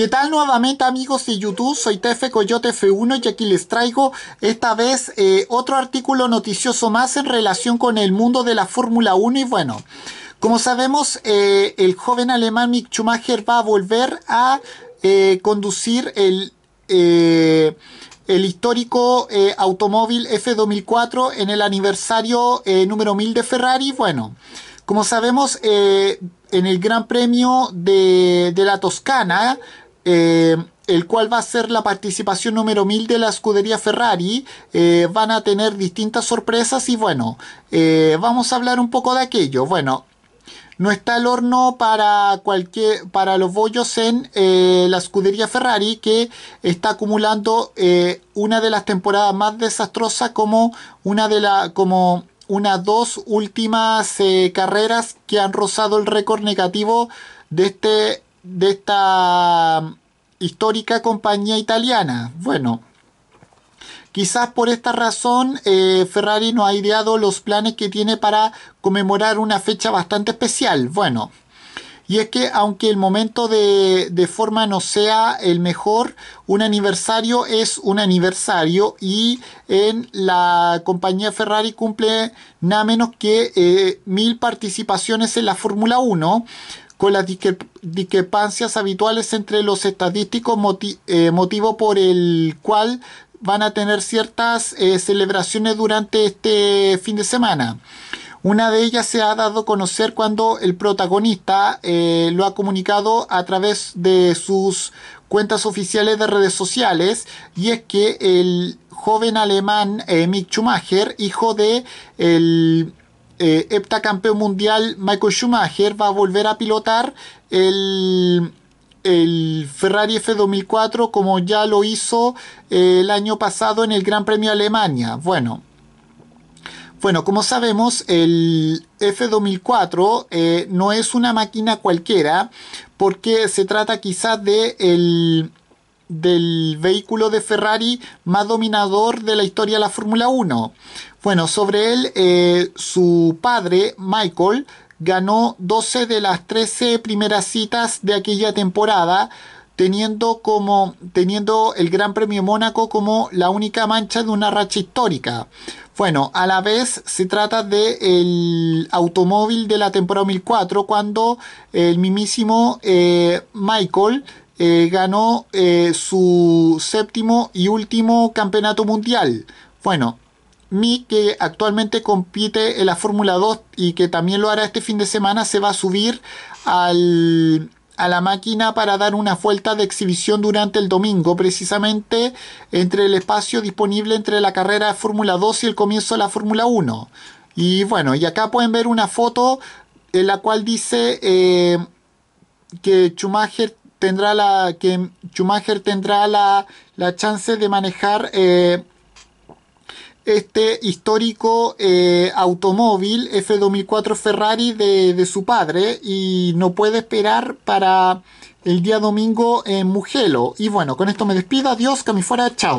¿Qué tal nuevamente amigos de YouTube? Soy Tefe Coyote F1 y aquí les traigo esta vez eh, otro artículo noticioso más en relación con el mundo de la Fórmula 1 y bueno, como sabemos eh, el joven alemán Mick Schumacher va a volver a eh, conducir el, el histórico automóvil F2004 en el aniversario número 1000 de Ferrari, bueno... Como sabemos, en el Gran Premio de, de la Toscana, eh, el cual va a ser la participación número 1000 de la escudería Ferrari. Eh, van a tener distintas sorpresas y bueno, eh, vamos a hablar un poco de aquello. Bueno, no está el horno para cualquier para los bollos en la escudería Ferrari que está acumulando una de las temporadas más desastrosas como una de las como unas dos últimas carreras que han rozado el récord negativo de este de esta mm, histórica compañía italiana. Bueno, Quizás por esta razón eh, Ferrari no ha ideado los planes que tiene para conmemorar una fecha bastante especial. Bueno, y es que aunque el momento de, de forma no sea el mejor, un aniversario es un aniversario y en la compañía Ferrari cumple nada menos que eh, mil participaciones en la Fórmula 1 con las discrepancias habituales entre los estadísticos, eh, motivo por el cual van a tener ciertas eh, celebraciones durante este fin de semana. Una de ellas se ha dado a conocer cuando el protagonista eh, lo ha comunicado a través de sus cuentas oficiales de redes sociales y es que el joven alemán Mick Schumacher, hijo de el eh, heptacampeón mundial Michael Schumacher va a volver a pilotar el, el Ferrari F2004 como ya lo hizo eh, el año pasado en el Gran Premio Alemania. Bueno, bueno, como sabemos, el F2004 eh, no es una máquina cualquiera porque se trata quizás de el, del vehículo de Ferrari más dominador de la historia de la Fórmula 1. Bueno, sobre él, eh, su padre, Michael, ganó 12 de las 13 primeras citas de aquella temporada, teniendo, como, teniendo el Gran Premio Mónaco como la única mancha de una racha histórica. Bueno, a la vez se trata del el automóvil de la temporada 2004, cuando el mismísimo eh, Michael eh, ganó eh, su séptimo y último campeonato mundial. Bueno, mi que actualmente compite en la Fórmula 2 y que también lo hará este fin de semana, se va a subir a la máquina para dar una vuelta de exhibición durante el domingo, precisamente entre el espacio disponible entre la carrera de Fórmula 2 y el comienzo de la Fórmula 1. Y bueno, y acá pueden ver una foto en la cual dice eh, que Schumacher tendrá la que Schumacher tendrá la, la chance de manejar eh, este histórico eh, automóvil F2004 Ferrari de, de, su padre y no puede esperar para el día domingo en Mugello. Y bueno, con esto me despido, adiós, que me fuera, chao.